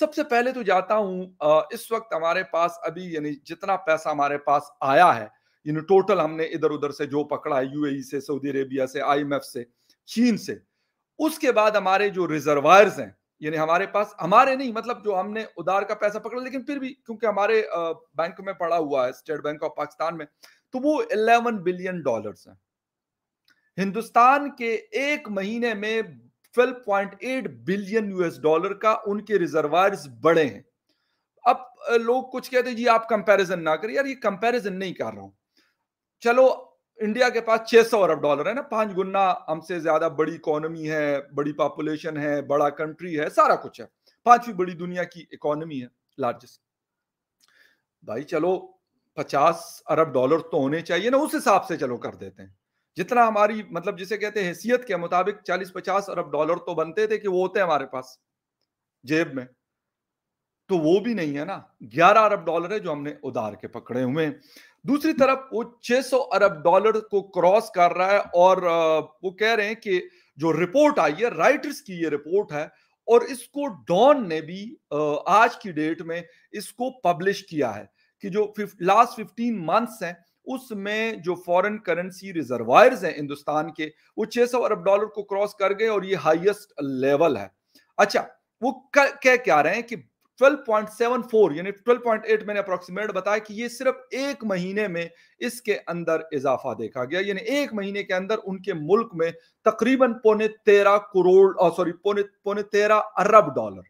सबसे पहले तो जाता हूं इस वक्त हमारे पास अभी यानी जितना पैसा हमारे पास आया है यानी टोटल हमने इधर उधर से जो पकड़ा है यूएई से सऊदी अरेबिया से आईएमएफ से चीन से उसके बाद हमारे जो रिजर्वायर्स हैं यानी हमारे पास हमारे नहीं मतलब जो हमने उधार का पैसा पकड़ा लेकिन फिर भी क्योंकि हमारे बैंक में पड़ा हुआ है स्टेट बैंक ऑफ पाकिस्तान में तो वो इलेवन बिलियन डॉलर है हिंदुस्तान के एक महीने में 12.8 बिलियन यूएस डॉलर का उनके रिजर्वायर बढ़े हैं अब लोग कुछ कहते हैं जी आप कंपैरिजन ना करें यार ये कंपैरिजन नहीं कर रहा हूं चलो इंडिया के पास 600 अरब डॉलर है ना पांच गुना हमसे ज्यादा बड़ी इकोनॉमी है बड़ी पॉपुलेशन है बड़ा कंट्री है सारा कुछ है पांचवी बड़ी दुनिया की इकोनॉमी है लार्जेस्ट भाई चलो पचास अरब डॉलर तो होने चाहिए ना उस हिसाब से चलो कर देते हैं जितना हमारी मतलब जिसे कहते हैं हैसियत के मुताबिक 40-50 अरब डॉलर तो बनते थे कि वो होते हमारे पास जेब में तो वो भी नहीं है ना 11 अरब डॉलर है जो हमने उधार के पकड़े हुए हैं दूसरी तरफ वो 600 अरब डॉलर को क्रॉस कर रहा है और वो कह रहे हैं कि जो रिपोर्ट आई है राइटर्स की ये रिपोर्ट है और इसको डॉन ने भी आज की डेट में इसको पब्लिश किया है कि जो लास्ट फिफ्टीन मंथ्स हैं उसमें जो फॉरेन करेंसी रिजर्वायर हैं हिंदुस्तान के वो 600 अरब डॉलर को क्रॉस कर गए और ये हाईएस्ट लेवल है अच्छा वो कह क्या रहे हैं कि 12.74 यानी 12.8 मैंने अप्रोक्सीमेट बताया कि ये सिर्फ एक महीने में इसके अंदर इजाफा देखा गया यानी एक महीने के अंदर उनके मुल्क में तकरीबन पौने तेरह करोड़ सॉरी पौने पौने तेरह अरब डॉलर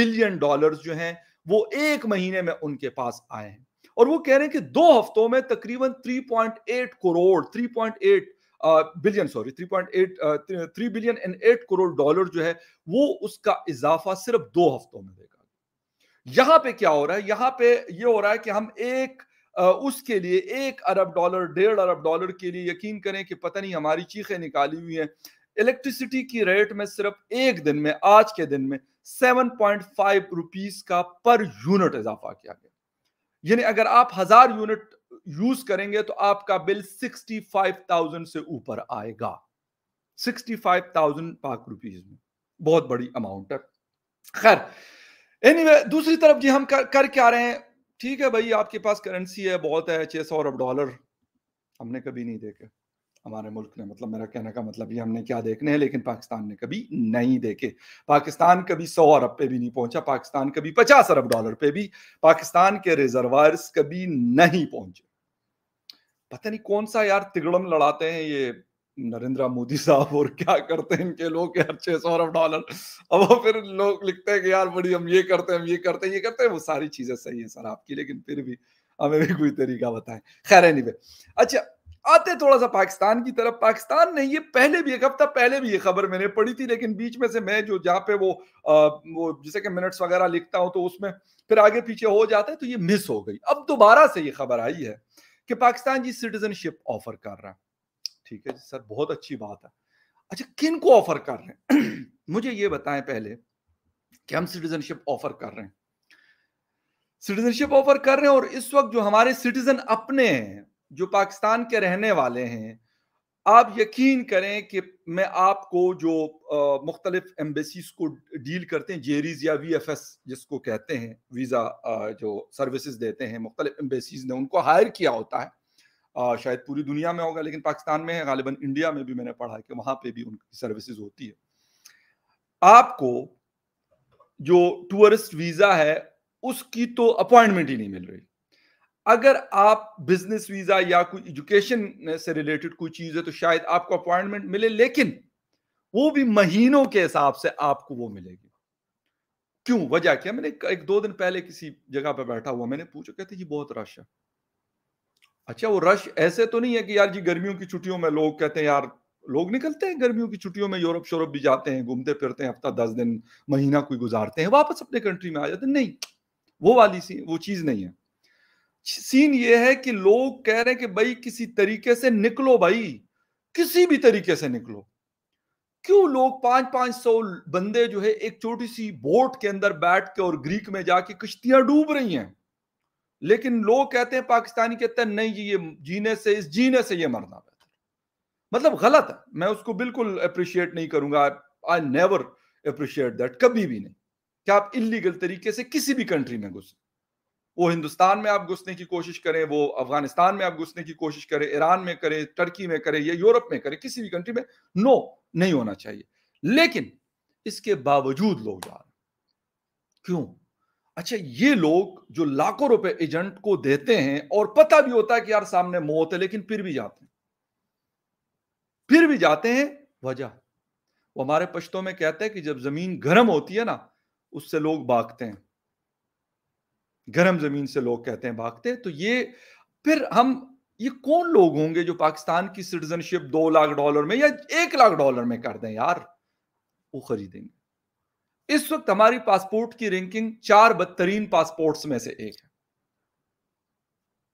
बिलियन डॉलर्स जो हैं वो एक महीने में उनके पास आए हैं और वो कह रहे हैं कि दो हफ्तों में तकरीबन 3.8 crore 3.8 billion sorry 3.8 3 billion and eight crore dollar जो है वो उसका इजाफा सिर्फ दो हफ्तों में देगा यहां पे क्या हो रहा है यहां पे ये हो रहा है कि हम एक उसके लिए एक अरब डॉलर डेढ़ अरब डॉलर के लिए यकीन करें कि पता नहीं हमारी चीखें निकाली हुई हैं इलेक्ट्रिसिटी की रेट में सिर्फ एक दिन में आज के दिन में 7.5 रुपीस का पर यूनिट इजाफा किया गया यानी अगर आप हजार यूनिट यूज करेंगे तो आपका बिल थाउजेंड से ऊपर आएगा थाउजेंड पाक रुपीज में बहुत बड़ी अमाउंट है खैर एनीवे दूसरी तरफ जी हम कर, कर क्या रहे हैं ठीक है भाई आपके पास करेंसी है बहुत है छह सौ अरब डॉलर हमने कभी नहीं देखे हमारे मुल्क ने मतलब मेरा कहने का मतलब ये हमने क्या देखने हैं लेकिन पाकिस्तान ने कभी नहीं देखे पाकिस्तान कभी सौ अरब पे भी नहीं पहुंचा पाकिस्तान कभी पचास अरब डॉलर पे भी पाकिस्तान के रिजर्वायर्स कभी नहीं पहुंचे पता नहीं कौन सा यार तिगड़म लड़ाते हैं ये नरेंद्र मोदी साहब और क्या करते हैं इनके लोग यार छह सौ अरब डॉलर अब वो फिर लोग लिखते हैं कि यार बड़ी हम ये करते हैं हम ये करते हैं ये करते हैं वो सारी चीजें सही है सर आपकी लेकिन फिर भी हमें भी कोई तरीका बताएं खैर एनीवे अच्छा आते थोड़ा सा पाकिस्तान की तरफ पाकिस्तान ने ये पहले भी एक हफ्ता पहले भी ये खबर मैंने पढ़ी थी लेकिन बीच में से मैं जो जहाँ पे वो आ, वो जैसे कि मिनट्स वगैरह लिखता हूँ तो उसमें फिर आगे पीछे हो जाता है तो ये मिस हो गई अब दोबारा से ये खबर आई है कि पाकिस्तान जी सिटीजनशिप ऑफर कर रहा है ठीक है सर बहुत अच्छी बात है अच्छा किन को ऑफर कर रहे हैं मुझे ये बताएं पहले कि हम सिटीजनशिप ऑफर कर रहे हैं सिटीजनशिप ऑफर कर रहे हैं और इस वक्त जो हमारे सिटीजन अपने हैं जो पाकिस्तान के रहने वाले हैं आप यकीन करें कि मैं आपको जो मुख्तलिफ एम्बेसीज को डील करते हैं जेरीज या वी एफ एस जिसको कहते हैं वीज़ा जो सर्विसेज देते हैं मुख्तलिफ एम्बेसीज ने उनको हायर किया होता है आ, शायद पूरी दुनिया में होगा लेकिन पाकिस्तान में है गालिबा इंडिया में भी मैंने पढ़ा है कि वहाँ पर भी उनकी सर्विस होती है आपको जो टूरिस्ट वीज़ा है उसकी तो अपॉइंटमेंट ही नहीं मिल रही अगर आप बिजनेस वीजा या कोई एजुकेशन से रिलेटेड कोई चीज है तो शायद आपको अपॉइंटमेंट मिले लेकिन वो भी महीनों के हिसाब से आपको वो मिलेगी क्यों वजह क्या मैंने एक दो दिन पहले किसी जगह पर बैठा हुआ मैंने पूछा कहते जी बहुत रश है अच्छा वो रश ऐसे तो नहीं है कि यार जी गर्मियों की छुट्टियों में लोग कहते हैं यार लोग निकलते हैं गर्मियों की छुट्टियों में यूरोप शोरप भी जाते हैं घूमते फिरते हैं हफ्ता दस दिन महीना कोई गुजारते हैं वापस अपने कंट्री में आ जाते नहीं वो वाली सी वो चीज नहीं है सीन ये है कि लोग कह रहे हैं कि भाई किसी तरीके से निकलो भाई किसी भी तरीके से निकलो क्यों लोग पांच पांच सौ बंदे जो है एक छोटी सी बोट के अंदर बैठ के और ग्रीक में जाके किश्तियां डूब रही हैं लेकिन लोग कहते हैं पाकिस्तानी कहते हैं नहीं जी ये जीने से इस जीने से ये मरना बेहतर मतलब गलत है मैं उसको बिल्कुल अप्रिशिएट नहीं करूंगा आई नेवर अप्रिशिएट दैट कभी भी नहीं क्या आप इलीगल तरीके से किसी भी कंट्री में घुसे वो हिंदुस्तान में आप घुसने की कोशिश करें वो अफगानिस्तान में आप घुसने की कोशिश करें ईरान में करें टर्की में करें या यूरोप में करें किसी भी कंट्री में नो नहीं होना चाहिए लेकिन इसके बावजूद लोग जा रहे क्यों अच्छा ये लोग जो लाखों रुपए एजेंट को देते हैं और पता भी होता है कि यार सामने मौत है लेकिन फिर भी जाते हैं फिर भी जाते हैं वजह वो हमारे पश्तों में कहते हैं कि जब जमीन गर्म होती है ना उससे लोग भागते हैं गर्म जमीन से लोग कहते हैं भागते तो ये फिर हम ये कौन लोग होंगे जो पाकिस्तान की सिटीजनशिप दो लाख डॉलर में या एक लाख डॉलर में कर दें यार वो खरीदेंगे इस वक्त हमारी पासपोर्ट की रैंकिंग चार बदतरीन पासपोर्ट्स में से एक है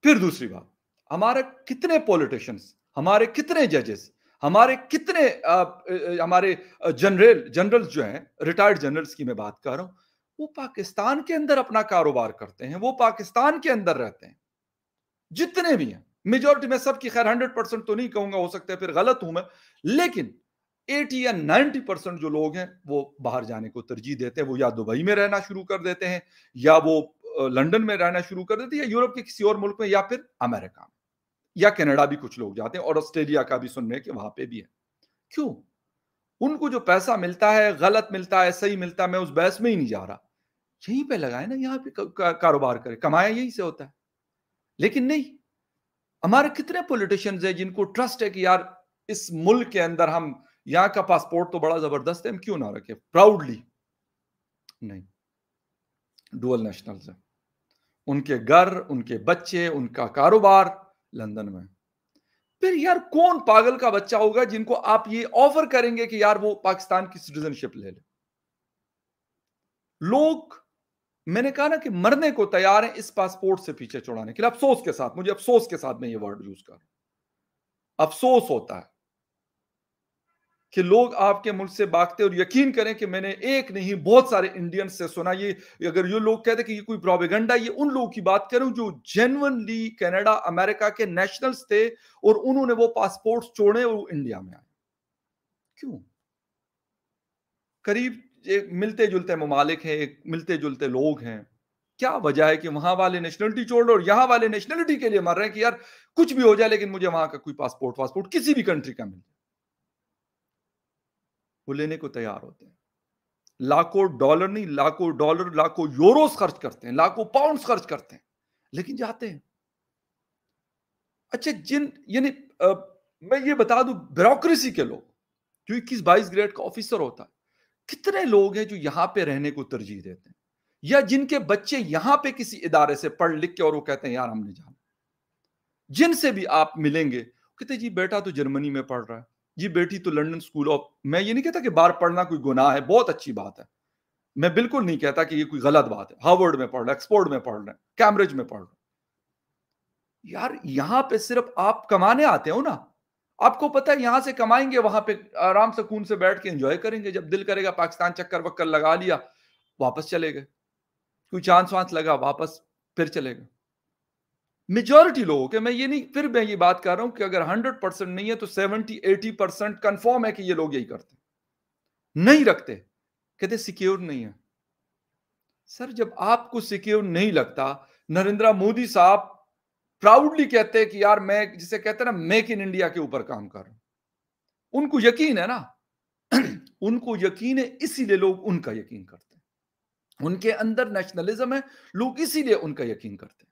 फिर दूसरी बात हमारे कितने पॉलिटिशियंस हमारे कितने जजेस हमारे कितने आ, आ, हमारे जनरल जनरल्स जो हैं रिटायर्ड जनरल्स की मैं बात कर रहा हूं वो पाकिस्तान के अंदर अपना कारोबार करते हैं वो पाकिस्तान के अंदर रहते हैं जितने भी हैं मेजोरिटी में सबकी खैर हंड्रेड परसेंट तो नहीं कहूंगा हो सकता है फिर गलत हूं मैं लेकिन एटी या नाइन्टी परसेंट जो लोग हैं वो बाहर जाने को तरजीह देते हैं वो या दुबई में रहना शुरू कर देते हैं या वो लंदन में रहना शुरू कर देते हैं या यूरोप के किसी और मुल्क में या फिर अमेरिका में या कनाडा भी कुछ लोग जाते हैं और ऑस्ट्रेलिया का भी सुन रहे हैं कि वहां पे भी है क्यों उनको जो पैसा मिलता है गलत मिलता है सही मिलता है मैं उस बहस में ही नहीं जा रहा यहीं पे लगाए ना यहाँ पे कारोबार करे कमाया यहीं से होता है लेकिन नहीं हमारे कितने पॉलिटिशियंस हैं जिनको ट्रस्ट है कि यार इस मुल्क के अंदर हम यहाँ का पासपोर्ट तो बड़ा जबरदस्त है हम क्यों ना रखें प्राउडली नहीं डुअल नेशनल है उनके घर उनके बच्चे उनका कारोबार लंदन में फिर यार कौन पागल का बच्चा होगा जिनको आप ये ऑफर करेंगे कि यार वो पाकिस्तान की सिटीजनशिप ले ले लोग मैंने कहा ना कि मरने को तैयार है इस पासपोर्ट से पीछे छोड़ाने के लिए अफसोस के साथ मुझे अफसोस के साथ मैं ये वर्ड यूज कर रहा अफसोस होता है कि लोग आपके मुल्क से भागते और यकीन करें कि मैंने एक नहीं बहुत सारे इंडियन से सुना ये अगर ये लोग कहते कि ये कोई प्रोपेगेंडा ये उन लोगों की बात करूं जो जेनवनली कनाडा अमेरिका के नेशनल्स थे और उन्होंने वो पासपोर्ट छोड़े और इंडिया में आए क्यों करीब एक मिलते जुलते ममालिक हैं मिलते जुलते लोग हैं क्या वजह है कि वहां वाले नेशनलिटी छोड़ और यहाँ वाले नेशनलिटी के लिए मर रहे हैं कि यार कुछ भी हो जाए लेकिन मुझे वहां का कोई पासपोर्ट वासपोर्ट किसी भी कंट्री का मिल जाए वो लेने को तैयार होते हैं लाखों डॉलर नहीं लाखों डॉलर लाखों यूरोस खर्च करते हैं लाखों पाउंड खर्च करते हैं लेकिन जाते हैं अच्छा जिन यानी मैं ये बता दू ब्रोक्रेसी के लोग जो इक्कीस बाईस ग्रेड का ऑफिसर होता है कितने लोग हैं जो यहां पे रहने को तरजीह देते हैं या जिनके बच्चे यहां पे किसी इदारे से पढ़ लिख के और वो कहते हैं यार हमने जाना जिनसे भी आप मिलेंगे कहते जी बेटा तो जर्मनी में पढ़ रहा है जी बेटी तो लंदन स्कूल ऑफ मैं ये नहीं कहता कि बाहर पढ़ना कोई गुनाह है बहुत अच्छी बात है मैं बिल्कुल नहीं कहता कि ये कोई गलत बात है हार्वर्ड में पढ़ रहा एक्सपोर्ट में पढ़ रहे हैं कैम्ब्रिज में पढ़ रहे यार यहां पे सिर्फ आप कमाने आते हो ना आपको पता है यहां से कमाएंगे वहां पे आराम सुकून से बैठ के एंजॉय करेंगे जब दिल करेगा पाकिस्तान चक्कर वक्कर लगा लिया वापस चले गए कोई चांस वांस लगा वापस फिर चले गए मेजोरिटी लोगों के मैं ये नहीं फिर मैं ये बात कर रहा हूं कि अगर हंड्रेड परसेंट नहीं है तो सेवेंटी एटी परसेंट कन्फर्म है कि ये लोग यही करते नहीं रखते कहते सिक्योर नहीं है सर जब आपको सिक्योर नहीं लगता नरेंद्र मोदी साहब प्राउडली कहते हैं कि यार मैं जिसे कहते हैं ना मेक इन इंडिया के ऊपर काम कर रहा हूं उनको यकीन है ना उनको यकीन है इसीलिए लोग उनका यकीन करते हैं उनके अंदर नेशनलिज्म है लोग इसीलिए उनका यकीन करते हैं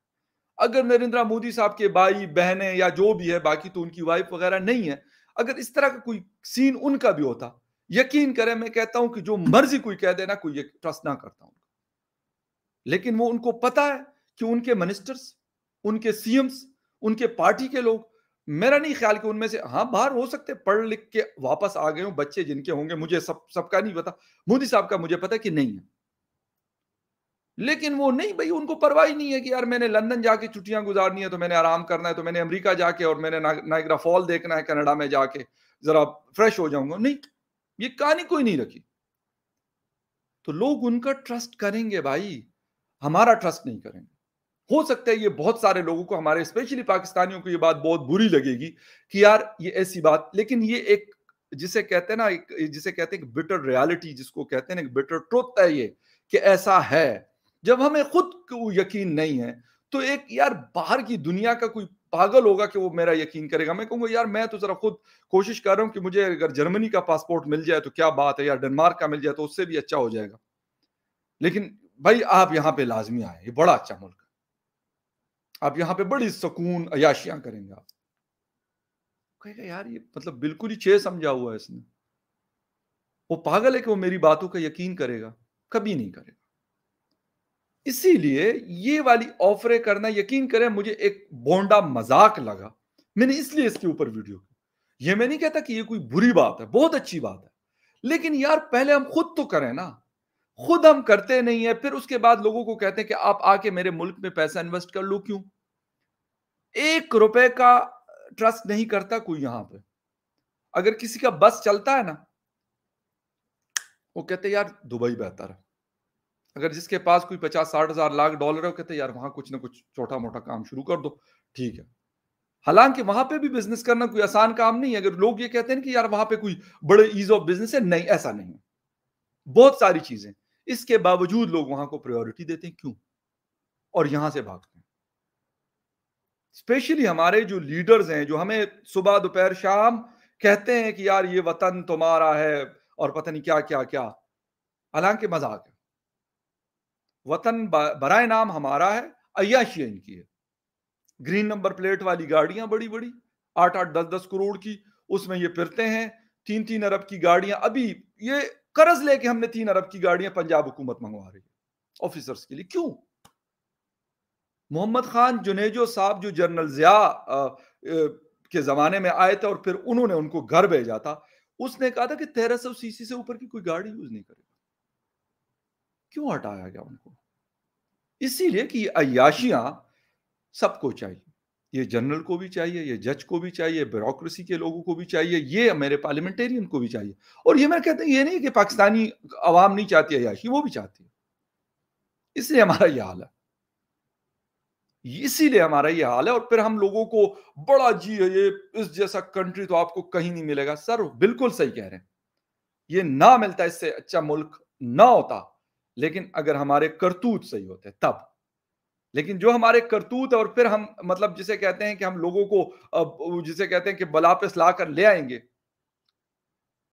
अगर नरेंद्र मोदी साहब के भाई बहने या जो भी है बाकी तो उनकी वाइफ वगैरह नहीं है अगर इस तरह का कोई सीन उनका भी होता यकीन करें मैं कहता हूं कि जो मर्जी कोई कह देना कोई ट्रस्ट ना करता हूं लेकिन वो उनको पता है कि उनके मिनिस्टर्स उनके सीएम्स उनके पार्टी के लोग मेरा नहीं ख्याल कि उनमें से हाँ बाहर हो सकते पढ़ लिख के वापस आ गए हो बच्चे जिनके होंगे मुझे सब सबका नहीं पता मोदी साहब का मुझे पता कि नहीं है लेकिन वो नहीं भाई उनको परवाह ही नहीं है कि यार मैंने लंदन जाके छुट्टियां गुजारनी है तो मैंने आराम करना है तो मैंने अमेरिका जाके और मैंने नाइग्रा फॉल देखना है कनाडा में जाके जरा फ्रेश हो जाऊंगा नहीं ये कहानी कोई नहीं रखी तो लोग उनका ट्रस्ट करेंगे भाई हमारा ट्रस्ट नहीं करेंगे हो सकता है ये बहुत सारे लोगों को हमारे स्पेशली पाकिस्तानियों को ये बात बहुत बुरी लगेगी कि यार ये ऐसी बात लेकिन ये एक जिसे कहते हैं ना एक जिसे कहते हैं बिटर रियलिटी जिसको कहते हैं ना बिटर ट्रुथ है ये कि ऐसा है जब हमें खुद को यकीन नहीं है तो एक यार बाहर की दुनिया का कोई पागल होगा कि वो मेरा यकीन करेगा मैं कहूंगा यार मैं तो जरा खुद कोशिश कर रहा हूँ कि मुझे अगर जर्मनी का पासपोर्ट मिल जाए तो क्या बात है यार डेनमार्क का मिल जाए तो उससे भी अच्छा हो जाएगा लेकिन भाई आप यहाँ पे लाजमी आए ये बड़ा अच्छा मुल्क आप यहां पे बड़ी सुकून अयाशियां करेंगे आप कहेगा यार ये मतलब बिल्कुल ही छे समझा हुआ है इसने वो पागल है कि वो मेरी बातों का यकीन करेगा कभी नहीं करेगा इसीलिए ये वाली ऑफरे करना यकीन करें मुझे एक बोंडा मजाक लगा मैंने इसलिए इसके ऊपर वीडियो की ये मैं नहीं कहता कि ये कोई बुरी बात है बहुत अच्छी बात है लेकिन यार पहले हम खुद तो करें ना खुद हम करते नहीं है फिर उसके बाद लोगों को कहते हैं कि आप आके मेरे मुल्क में पैसा इन्वेस्ट कर लो क्यों एक रुपए का ट्रस्ट नहीं करता कोई यहां पे अगर किसी का बस चलता है ना वो कहते यार दुबई बेहतर है अगर जिसके पास कोई पचास साठ हजार लाख डॉलर है वो कहते यार वहां कुछ ना कुछ छोटा मोटा काम शुरू कर दो ठीक है हालांकि वहां पे भी बिजनेस करना कोई आसान काम नहीं है अगर लोग ये कहते हैं कि यार वहां पे कोई बड़े ईज ऑफ बिजनेस है नहीं ऐसा नहीं है बहुत सारी चीजें इसके बावजूद लोग वहां को प्रायोरिटी देते हैं क्यों और यहां से भागते हैं स्पेशली हमारे जो लीडर्स हैं जो हमें सुबह दोपहर शाम कहते हैं कि यार ये वतन तुम्हारा है और पता नहीं क्या क्या क्या हालांकि मजाक है वतन बरा नाम हमारा है अयाशी इनकी है ग्रीन नंबर प्लेट वाली गाड़ियां बड़ी बड़ी आठ आठ दस दस करोड़ की उसमें ये फिरते हैं तीन तीन अरब की गाड़ियां अभी ये कर्ज लेके हमने तीन अरब की गाड़ियां पंजाब हुकूमत मंगवा रही है ऑफिसर्स के लिए क्यों मोहम्मद खान जुनेजो साहब जो जनरल जिया के जमाने में आए थे और फिर उन्होंने उनको घर भेजा था उसने कहा था कि तेरह सौ सीसी से ऊपर की कोई गाड़ी यूज नहीं करेगा क्यों हटाया गया उनको इसीलिए कि अयाशियां सबको चाहिए ये जनरल को भी चाहिए ये जज को भी चाहिए ब्यूरोक्रेसी के लोगों को भी चाहिए ये मेरे पार्लियामेंटेरियन को भी चाहिए और ये मैं कहता हूँ ये नहीं कि पाकिस्तानी आवाम नहीं चाहती अयाशी वो भी चाहती है इसलिए हमारा ये हाल है इसीलिए हमारा ये हाल है और फिर हम लोगों को बड़ा जी है ये इस जैसा कंट्री तो आपको कहीं नहीं मिलेगा सर बिल्कुल सही कह रहे हैं ये ना मिलता इससे अच्छा मुल्क ना होता लेकिन अगर हमारे करतूत सही होते तब लेकिन जो हमारे करतूत और फिर हम मतलब जिसे कहते हैं कि हम लोगों को जिसे कहते हैं कि बला पे कर ले आएंगे